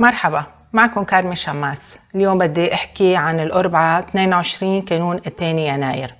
مرحبا معكم كارمي شماس اليوم بدي احكي عن الاربعاء 22 كانون الثاني يناير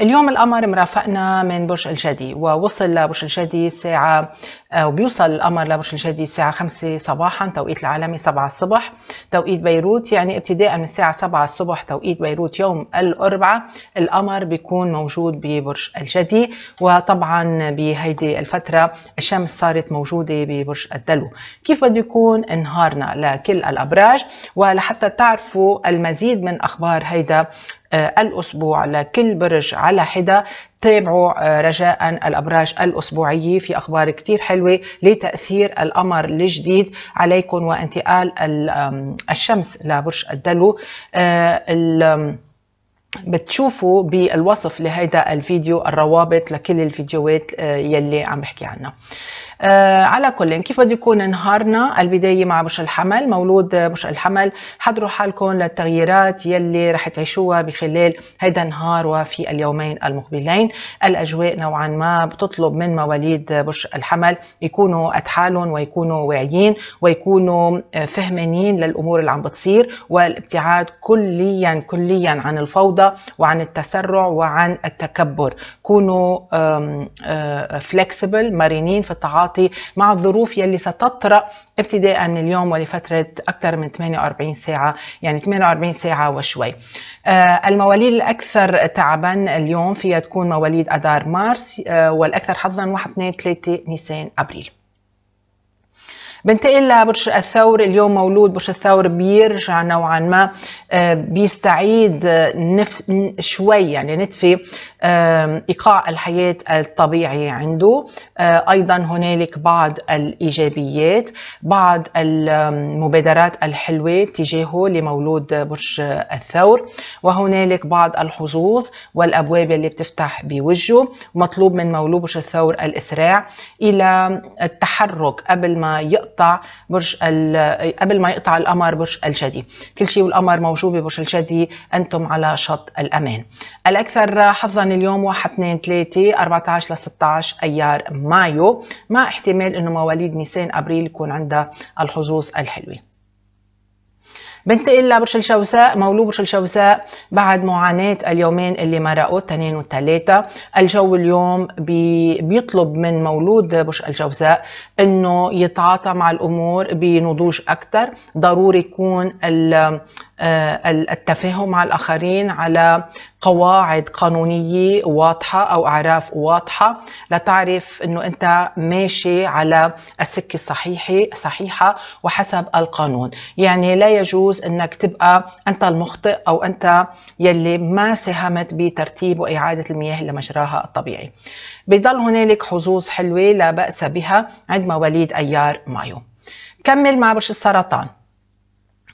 اليوم القمر مرافقنا من برج الجدي ووصل لبرج الجدي الساعة آه، وبيوصل القمر لبرج الجدي الساعة 5 صباحا توقيت العالمي 7 الصبح توقيت بيروت يعني ابتداء من الساعة 7 الصبح توقيت بيروت يوم الأربعاء القمر بيكون موجود ببرج الجدي وطبعا بهيدي الفترة الشمس صارت موجودة ببرج الدلو كيف بده يكون نهارنا لكل الأبراج ولحتى تعرفوا المزيد من أخبار هيدا آه، الأسبوع لكل برج على حدة تابعوا آه، رجاء الأبراج الأسبوعية في أخبار كتير حلوة لتأثير القمر الجديد عليكم وانتقال الشمس لبرج الدلو آه، بتشوفوا بالوصف لهيدا الفيديو الروابط لكل الفيديوهات يلي عم بحكي عنها آه على كل كيف بده يكون نهارنا البدايه مع بش الحمل مولود بش الحمل حضروا حالكم للتغييرات يلي رح تعيشوها بخلال هيدا النهار وفي اليومين المقبلين الاجواء نوعا ما بتطلب من مواليد بش الحمل يكونوا قد حالهم ويكونوا واعيين ويكونوا آه، فهمانين للامور اللي عم بتصير والابتعاد كليا كليا عن الفوضى وعن التسرع وعن التكبر كونوا فلكسبل آه، مرنين في التعاطي التعاطي مع الظروف يلي ستطرأ ابتداء من اليوم ولفترة أكثر من 48 ساعة يعني 48 ساعة وشوي آه، المواليد الأكثر تعبا اليوم فيها تكون مواليد أدار مارس آه، والأكثر حظا 1 2 3 نيسان أبريل بنتقل لبرج الثور اليوم مولود برج الثور بيرجع نوعا ما آه، بيستعيد نف... شوي يعني نتفي ايقاع الحياه الطبيعي عنده آه، ايضا هنالك بعض الايجابيات بعض المبادرات الحلوه تجاهه لمولود برج الثور وهنالك بعض الحظوظ والابواب اللي بتفتح بوجهه مطلوب من مولود برج الثور الاسراع الى التحرك قبل ما يقطع برج قبل ما يقطع القمر برج الجدي كل شيء والقمر موجود ببرج الجدي انتم على شط الامان الاكثر حظا اليوم 1 2 3 14 ل 16 ايار مايو مع احتمال انه مواليد نيسان ابريل يكون عندها الحظوظ الحلوه بنتقل لبرج الجوزاء مولو برج الجوزاء بعد معاناة اليومين اللي مرقوا التنين والتلاتة الجو اليوم بي بيطلب من مولود برج الجوزاء انه يتعاطى مع الامور بنضوج اكثر ضروري يكون آه، التفاهم مع الآخرين على قواعد قانونية واضحة أو أعراف واضحة لتعرف أنه أنت ماشي على السكة الصحيحة صحيحة وحسب القانون يعني لا يجوز أنك تبقى أنت المخطئ أو أنت يلي ما ساهمت بترتيب وإعادة المياه لمجراها الطبيعي بيضل هنالك حظوظ حلوة لا بأس بها عند مواليد أيار مايو كمل مع برج السرطان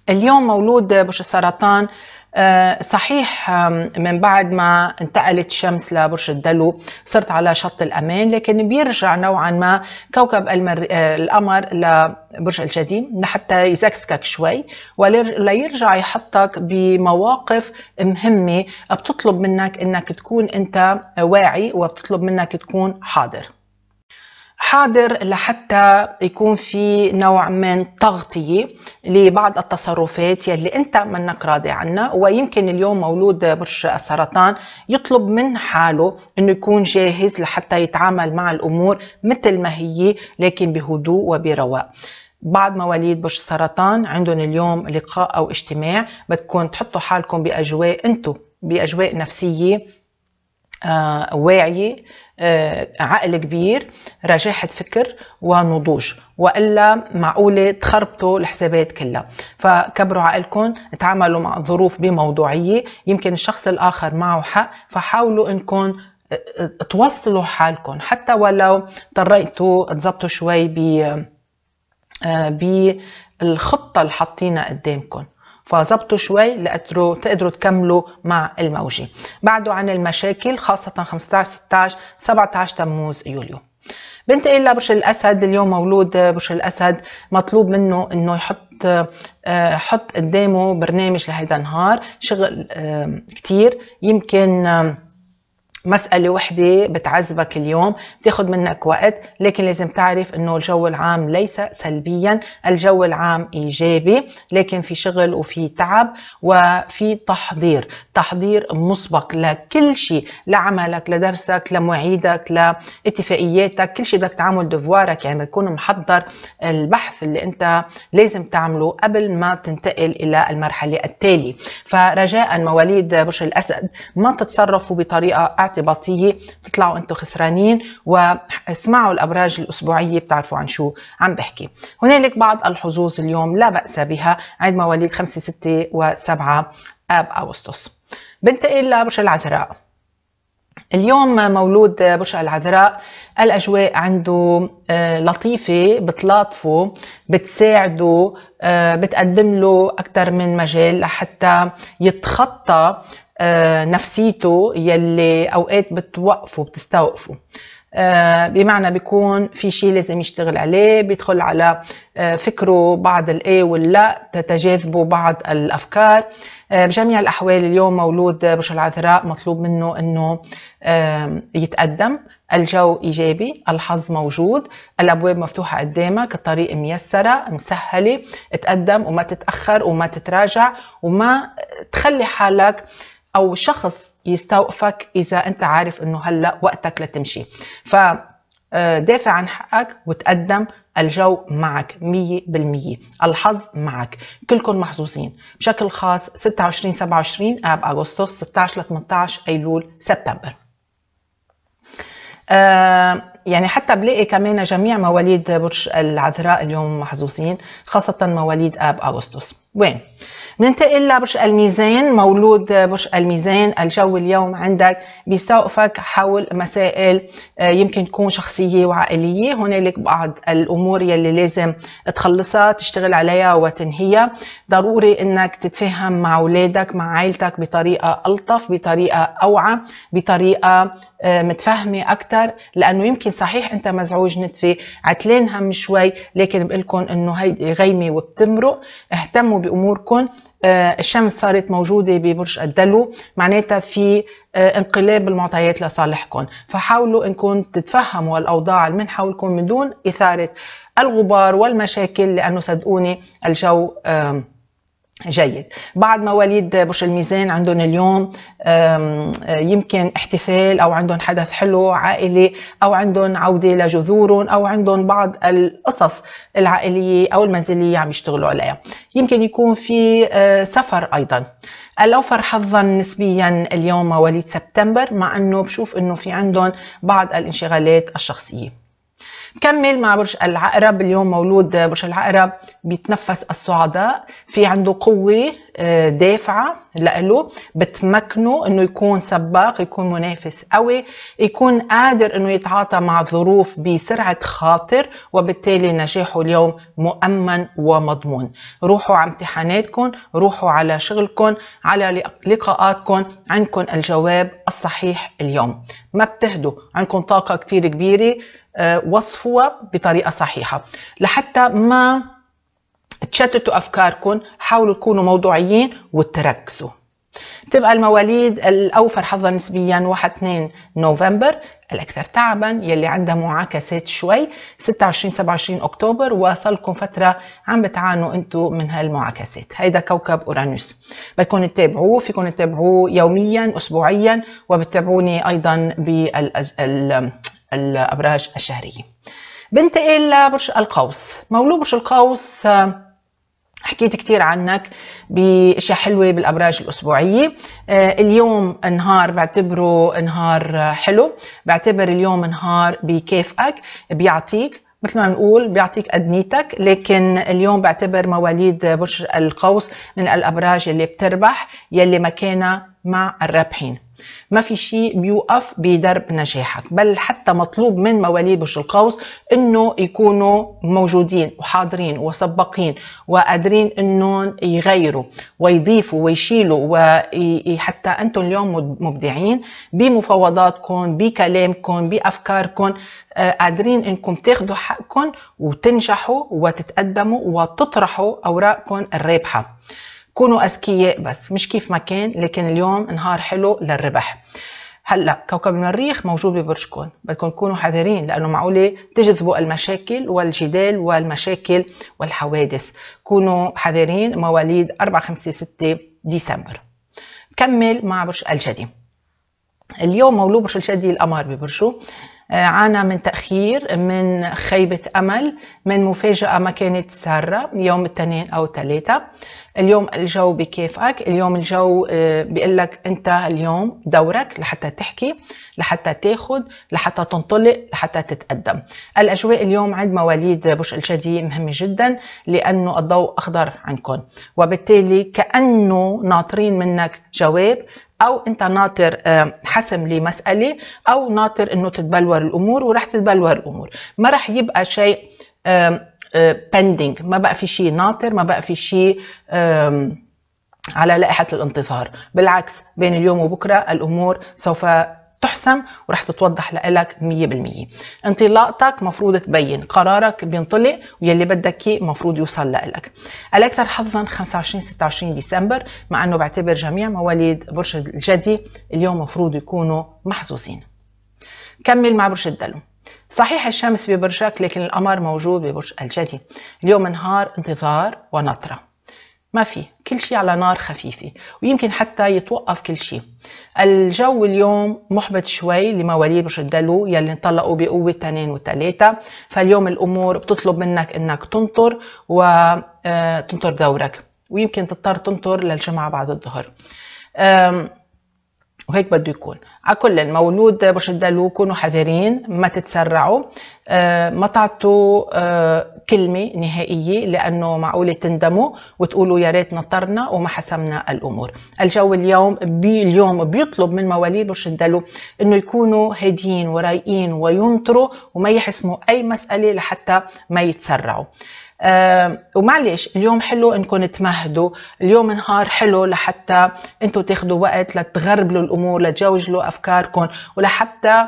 اليوم مولود برج السرطان آه، صحيح من بعد ما انتقلت الشمس لبرج الدلو صرت على شط الامان لكن بيرجع نوعا ما كوكب المر... آه، القمر لبرج الجدي لحتى يزكزكك شوي وليرجع يحطك بمواقف مهمه بتطلب منك انك تكون انت واعي وبتطلب منك تكون حاضر حاضر لحتى يكون في نوع من تغطية لبعض التصرفات يلي انت منك راضي عنها ويمكن اليوم مولود برج السرطان يطلب من حاله انه يكون جاهز لحتى يتعامل مع الامور مثل ما هي لكن بهدوء وبرواق بعض مواليد برج السرطان عندهم اليوم لقاء او اجتماع بتكون تحطوا حالكم باجواء انتم باجواء نفسيه آه، واعيه آه، عقل كبير رجاحة فكر ونضوج وإلا معقولة تخربطوا الحسابات كلها فكبروا عقلكم تعاملوا مع الظروف بموضوعية يمكن الشخص الآخر معه حق فحاولوا أنكم آه، توصلوا حالكم حتى ولو اضطريتوا تزبطوا شوي ب بالخطة اللي حاطينها قدامكم فظبطوا شوي لقدروا تقدروا تكملوا مع الموجة بعدوا عن المشاكل خاصة 15 16 17 تموز يوليو بنتقل لبرج الاسد اليوم مولود برج الاسد مطلوب منه انه يحط آه، حط قدامه برنامج لهيدا النهار شغل آه، كتير يمكن آه، مسألة وحدة بتعذبك اليوم بتاخد منك وقت لكن لازم تعرف انه الجو العام ليس سلبيا الجو العام ايجابي لكن في شغل وفي تعب وفي تحضير تحضير مسبق لكل شيء لعملك لدرسك لمواعيدك لاتفاقياتك كل شيء بدك تعمل دفوارك يعني بتكون محضر البحث اللي انت لازم تعمله قبل ما تنتقل الى المرحلة التالية فرجاء مواليد برج الاسد ما تتصرفوا بطريقة اعتباطيه بتطلعوا انتم خسرانين واسمعوا الابراج الاسبوعيه بتعرفوا عن شو عم بحكي هنالك بعض الحظوظ اليوم لا باس بها عند مواليد 5 6 و7 اب اغسطس بنتقل لبرج العذراء اليوم مولود برج العذراء الاجواء عنده آه، لطيفه بتلاطفه بتساعده آه، بتقدم له اكثر من مجال لحتى يتخطى آه، نفسيته يلي اوقات بتوقفه بتستوقفه آه، بمعنى بيكون في شيء لازم يشتغل عليه بيدخل على آه، فكره بعض الاي واللا تتجاذبه بعض الافكار بجميع الاحوال اليوم مولود برج العذراء مطلوب منه انه يتقدم الجو ايجابي الحظ موجود الابواب مفتوحه قدامك الطريق ميسره مسهله تقدم وما تتاخر وما تتراجع وما تخلي حالك او شخص يستوقفك اذا انت عارف انه هلا وقتك لتمشي ف آه، دافع عن حقك وتقدم الجو معك 100% الحظ معك كلكم محظوظين بشكل خاص 26 27 اب اغسطس 16 ل 18 ايلول سبتمبر آه، يعني حتى بلاقي كمان جميع مواليد برج العذراء اليوم محظوظين خاصة مواليد آب أغسطس وين؟ ننتقل لبرج الميزان مولود برج الميزان الجو اليوم عندك بيستوقفك حول مسائل آه، يمكن تكون شخصيه وعائليه هنالك بعض الامور يلي لازم تخلصها تشتغل عليها وتنهيها ضروري انك تتفاهم مع اولادك مع عائلتك بطريقه الطف بطريقه اوعى بطريقه آه، متفهمه اكثر لانه يمكن صحيح انت مزعوج نتفه عتلان هم شوي لكن لكم انه هيدي غيمه وبتمرق اهتموا باموركم آه، الشمس صارت موجودة ببرج الدلو معناتها في آه، انقلاب المعطيات لصالحكم فحاولوا انكم تتفهموا الأوضاع اللي من حولكم من دون إثارة الغبار والمشاكل لأنه صدقوني الجو جيد بعد مواليد برج الميزان عندهم اليوم آه، يمكن احتفال او عندهم حدث حلو عائلي او عندهم عوده لجذورهم او عندهم بعض القصص العائليه او المنزليه عم يشتغلوا عليها يمكن يكون في آه، سفر ايضا الاوفر حظا نسبيا اليوم مواليد سبتمبر مع انه بشوف انه في عندهم بعض الانشغالات الشخصيه كمل مع برج العقرب اليوم مولود برج العقرب بيتنفس الصعداء في عنده قوة آه، دافعة لإله بتمكنه إنه يكون سباق يكون منافس قوي يكون قادر إنه يتعاطى مع الظروف بسرعة خاطر وبالتالي نجاحه اليوم مؤمن ومضمون روحوا على امتحاناتكم روحوا على شغلكم على لقاءاتكم عندكم الجواب الصحيح اليوم ما بتهدوا عندكم طاقة كتير كبيرة وصفوها بطريقه صحيحه لحتى ما تشتتوا افكاركم حاولوا تكونوا موضوعيين وتركزوا تبقى المواليد الاوفر حظا نسبيا 1 2 نوفمبر الاكثر تعبا يلي عندها معاكسات شوي 26 27 اكتوبر وصلكم فتره عم بتعانوا انتم من هالمعاكسات هيدا كوكب اورانوس بدكم تتابعوه فيكم تتابعوه يوميا اسبوعيا وبتتابعوني ايضا بال الأبراج الشهرية بنتقل لبرج القوس مولود برج القوس آه، حكيت كثير عنك باشياء حلوه بالابراج الاسبوعيه آه، اليوم نهار بعتبره نهار حلو بعتبر اليوم نهار بكيفك بيعطيك مثل ما نقول بيعطيك قد نيتك لكن اليوم بعتبر مواليد برج القوس من الابراج اللي بتربح يلي مكانها مع الرابحين ما في شيء بيوقف بدرب نجاحك بل حتى مطلوب من مواليد برج القوس انه يكونوا موجودين وحاضرين وسباقين وقادرين انهم يغيروا ويضيفوا ويشيلوا وحتى انتم اليوم مبدعين بمفاوضاتكم بكلامكم بافكاركم آه، قادرين انكم تاخذوا حقكم وتنجحوا وتتقدموا وتطرحوا اوراقكم الرابحه كونوا اذكياء بس مش كيف ما كان لكن اليوم نهار حلو للربح هلا كوكب المريخ موجود ببرجكم بدكم تكونوا حذرين لانه معقوله تجذبوا المشاكل والجدال والمشاكل والحوادث كونوا حذرين مواليد 4 5 6 ديسمبر كمل مع برج الجدي اليوم مولود برج الجدي القمر ببرجه آه، عانى من تأخير من خيبة أمل من مفاجأة ما كانت سارة يوم الاثنين أو الثلاثة اليوم الجو بكيفك اليوم الجو آه، بيقول لك انت اليوم دورك لحتى تحكي لحتى تاخذ لحتى تنطلق لحتى تتقدم الاجواء اليوم عند مواليد برج الجدي مهمه جدا لانه الضوء اخضر عندكم وبالتالي كانه ناطرين منك جواب او انت ناطر آه، حسم لمساله او ناطر انه تتبلور الامور ورح تتبلور الامور ما رح يبقى شيء بندنج ما بقى في شيء ناطر ما بقى في شيء على لائحة الانتظار بالعكس بين اليوم وبكرة الأمور سوف تحسم ورح تتوضح لك 100% انطلاقتك مفروض تبين قرارك بينطلق ويلي بدك اياه مفروض يوصل لك الاكثر حظا 25 26 ديسمبر مع انه بعتبر جميع مواليد برج الجدي اليوم مفروض يكونوا محظوظين كمل مع برج الدلو صحيح الشمس ببرجك لكن القمر موجود ببرج الجدي اليوم نهار انتظار ونطرة ما في كل شيء على نار خفيفة ويمكن حتى يتوقف كل شيء الجو اليوم محبط شوي لمواليد برج الدلو يلي انطلقوا بقوة تنين وتلاتة فاليوم الأمور بتطلب منك أنك تنطر وتنطر آه، دورك ويمكن تضطر تنطر للجمعة بعد الظهر وهيك بده يكون على كل المولود برشدلو كونوا حذرين ما تتسرعوا آه، ما تعطوا آه، كلمة نهائية لأنه معقولة تندموا وتقولوا يا ريت نطرنا وما حسمنا الأمور الجو اليوم بي اليوم بيطلب من مواليد الدلو أنه يكونوا هاديين ورايقين وينطروا وما يحسموا أي مسألة لحتى ما يتسرعوا آه، ومعليش اليوم حلو انكم تمهدوا اليوم نهار حلو لحتى انتم تاخذوا وقت لتغربلوا الامور لتجوجلوا افكاركم ولحتى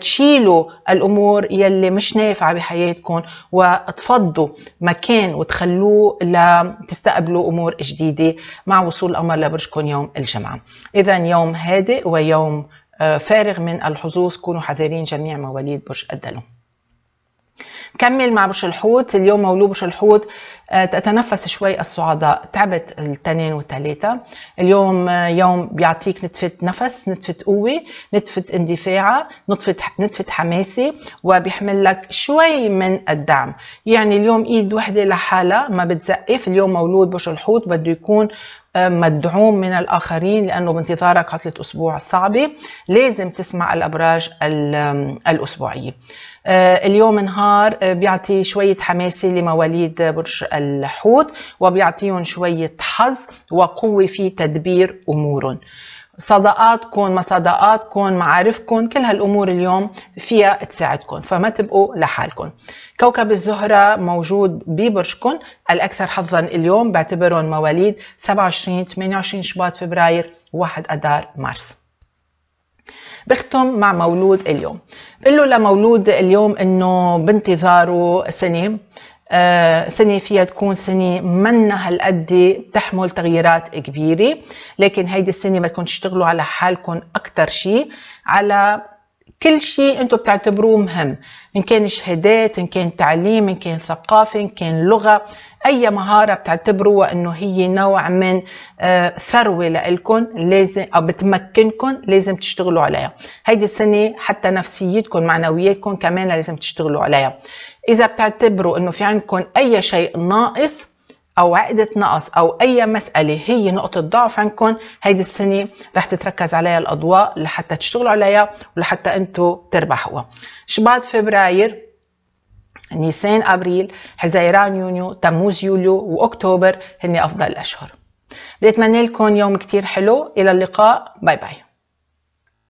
تشيلوا الامور يلي مش نافعه بحياتكم وتفضوا مكان وتخلوه لتستقبلوا امور جديده مع وصول القمر لبرجكم يوم الجمعه اذا يوم هادئ ويوم آه، فارغ من الحظوظ كونوا حذرين جميع مواليد برج الدلو كمل مع الحوت اليوم بش الحوت آه، تتنفس شوي الصعداء تعبت التنين والتلاتة اليوم آه، يوم بيعطيك نتفة نفس نتفة قوة نتفة اندفاعة نتفة نتفة حماسة وبيحمل لك شوي من الدعم يعني اليوم ايد وحدة لحالها ما بتزقف اليوم مولود بش الحوت بده يكون آه، مدعوم من الآخرين لأنه بانتظارك عطلة أسبوع صعبة لازم تسمع الأبراج الأسبوعية آه، اليوم نهار آه، بيعطي شوية حماسة لمواليد برج الحوت وبيعطيهم شوية حظ وقوة في تدبير أمورهم صداقاتكم مصادقاتكم معارفكم كل هالامور اليوم فيها تساعدكم فما تبقوا لحالكم كوكب الزهره موجود ببرجكم الاكثر حظا اليوم بعتبرهم مواليد 27 28 شباط فبراير 1 اذار مارس بختم مع مولود اليوم بقول له لمولود اليوم انه بانتظاره سنه آه سنة فيها تكون سنة منا هالقد بتحمل تغييرات كبيرة لكن هيدي السنة بدكم تشتغلوا على حالكم أكتر شيء على كل شيء انتم بتعتبروه مهم ان كان شهادات ان كان تعليم ان كان ثقافه ان كان لغه اي مهاره بتعتبروها انه هي نوع من آه، ثروه لإلكم لازم او بتمكنكم لازم تشتغلوا عليها هيدي السنه حتى نفسيتكم معنوياتكم كمان لازم تشتغلوا عليها اذا بتعتبروا انه في عندكم اي شيء ناقص او عقدة نقص او اي مسألة هي نقطة ضعف عندكم هيدي السنة رح تتركز عليها الاضواء لحتى تشتغلوا عليها ولحتى انتوا تربحوها شباط فبراير نيسان ابريل حزيران يونيو تموز يوليو واكتوبر هن افضل الاشهر بتمنى لكم يوم كتير حلو الى اللقاء باي باي